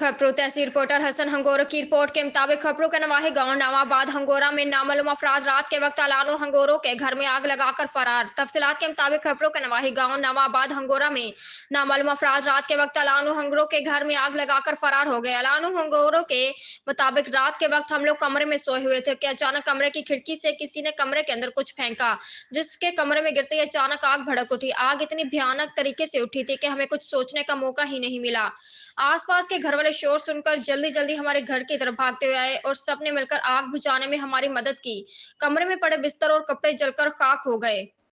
खबरों तहसील रिपोर्टर हसन हंगोरा की रिपोर्ट के मुताबिक खबरों के नवाहे गांव नवाबाद हंगोरा में नामालूम अफराद रात के वक्त अलानो हंगोरों के घर में आग लगाकर फरार तफसलात के मुताबिक खबरों के नवाहे गांव नवाबाद हंगोरा में नामालूम अफराद रात के वक्त अलानो हंगोरों के घर में आग लगाकर फरार हो गए अलानो हंगोरों के मुताबिक रात के वक्त हम लोग कमरे में सोए हुए थे कि अचानक कमरे की खिड़की से किसी ने कमरे के अंदर कुछ फेंका जिसके कमरे में गिरते ही अचानक आग भड़क उठी आग इतनी भयानक तरीके से उठी थी कि हमें कुछ सोचने का मौका ही नहीं मिला आसपास के घर वाले शोर सुनकर जल्दी जल्दी हमारे घर की तरफ भागते हुए आए और सबने मिलकर आग बुझाने में हमारी मदद की कमरे में पड़े बिस्तर और कपड़े जलकर खाक हो गए